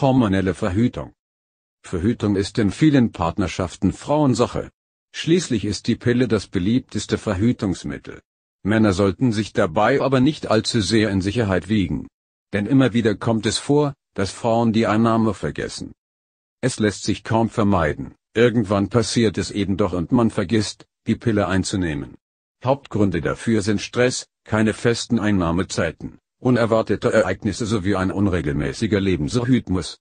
Hormonelle Verhütung. Verhütung ist in vielen Partnerschaften Frauensache. Schließlich ist die Pille das beliebteste Verhütungsmittel. Männer sollten sich dabei aber nicht allzu sehr in Sicherheit wiegen. Denn immer wieder kommt es vor, dass Frauen die Einnahme vergessen. Es lässt sich kaum vermeiden, irgendwann passiert es eben doch und man vergisst, die Pille einzunehmen. Hauptgründe dafür sind Stress, keine festen Einnahmezeiten, unerwartete Ereignisse sowie ein unregelmäßiger Lebensrhythmus.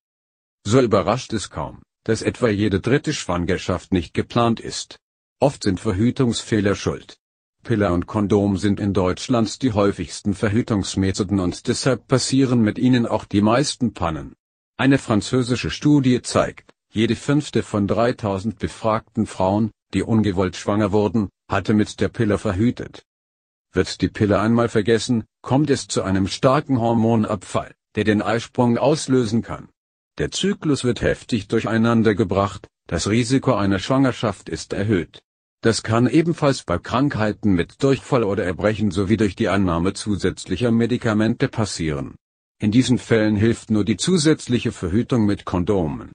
So überrascht es kaum, dass etwa jede dritte Schwangerschaft nicht geplant ist. Oft sind Verhütungsfehler schuld. Pille und Kondom sind in Deutschland die häufigsten Verhütungsmethoden und deshalb passieren mit ihnen auch die meisten Pannen. Eine französische Studie zeigt, jede fünfte von 3000 befragten Frauen, die ungewollt schwanger wurden, hatte mit der Pille verhütet. Wird die Pille einmal vergessen, kommt es zu einem starken Hormonabfall, der den Eisprung auslösen kann. Der Zyklus wird heftig durcheinander gebracht, das Risiko einer Schwangerschaft ist erhöht. Das kann ebenfalls bei Krankheiten mit Durchfall oder Erbrechen sowie durch die Annahme zusätzlicher Medikamente passieren. In diesen Fällen hilft nur die zusätzliche Verhütung mit Kondomen.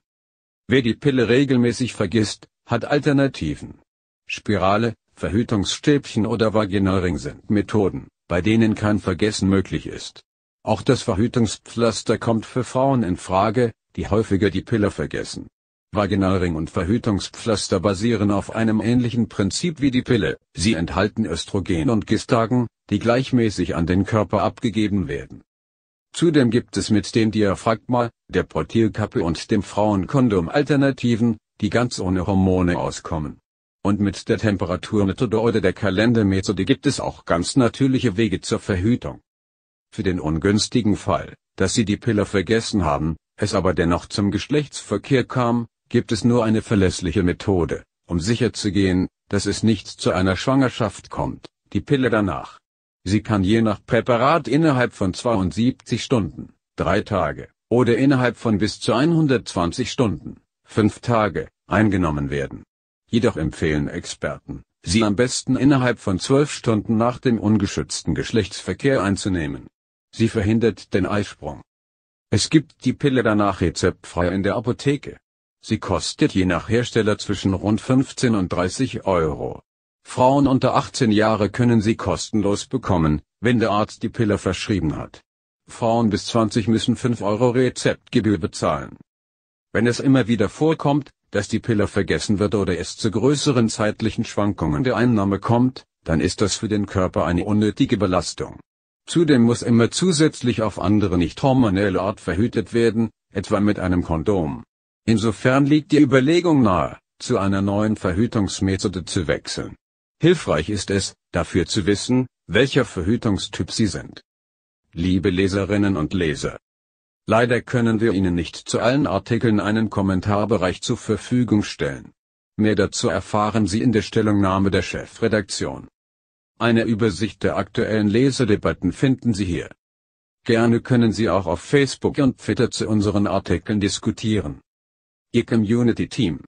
Wer die Pille regelmäßig vergisst, hat Alternativen. Spirale, Verhütungsstäbchen oder Vaginalring sind Methoden, bei denen kein Vergessen möglich ist. Auch das Verhütungspflaster kommt für Frauen in Frage, die häufiger die Pille vergessen. Vaginalring und Verhütungspflaster basieren auf einem ähnlichen Prinzip wie die Pille. Sie enthalten Östrogen und Gestagen, die gleichmäßig an den Körper abgegeben werden. Zudem gibt es mit dem Diaphragma, der Portilkappe und dem Frauenkondom Alternativen, die ganz ohne Hormone auskommen. Und mit der Temperaturmethode oder der Kalendermethode gibt es auch ganz natürliche Wege zur Verhütung. Für den ungünstigen Fall, dass Sie die Pille vergessen haben, es aber dennoch zum Geschlechtsverkehr kam, gibt es nur eine verlässliche Methode, um sicherzugehen, dass es nicht zu einer Schwangerschaft kommt, die Pille danach. Sie kann je nach Präparat innerhalb von 72 Stunden, 3 Tage, oder innerhalb von bis zu 120 Stunden, 5 Tage, eingenommen werden. Jedoch empfehlen Experten, sie am besten innerhalb von zwölf Stunden nach dem ungeschützten Geschlechtsverkehr einzunehmen. Sie verhindert den Eisprung. Es gibt die Pille danach rezeptfrei in der Apotheke. Sie kostet je nach Hersteller zwischen rund 15 und 30 Euro. Frauen unter 18 Jahre können sie kostenlos bekommen, wenn der Arzt die Pille verschrieben hat. Frauen bis 20 müssen 5 Euro Rezeptgebühr bezahlen. Wenn es immer wieder vorkommt, dass die Pille vergessen wird oder es zu größeren zeitlichen Schwankungen der Einnahme kommt, dann ist das für den Körper eine unnötige Belastung. Zudem muss immer zusätzlich auf andere nicht hormonelle Art verhütet werden, etwa mit einem Kondom. Insofern liegt die Überlegung nahe, zu einer neuen Verhütungsmethode zu wechseln. Hilfreich ist es, dafür zu wissen, welcher Verhütungstyp Sie sind. Liebe Leserinnen und Leser, Leider können wir Ihnen nicht zu allen Artikeln einen Kommentarbereich zur Verfügung stellen. Mehr dazu erfahren Sie in der Stellungnahme der Chefredaktion. Eine Übersicht der aktuellen Lesedebatten finden Sie hier. Gerne können Sie auch auf Facebook und Twitter zu unseren Artikeln diskutieren. Ihr Community Team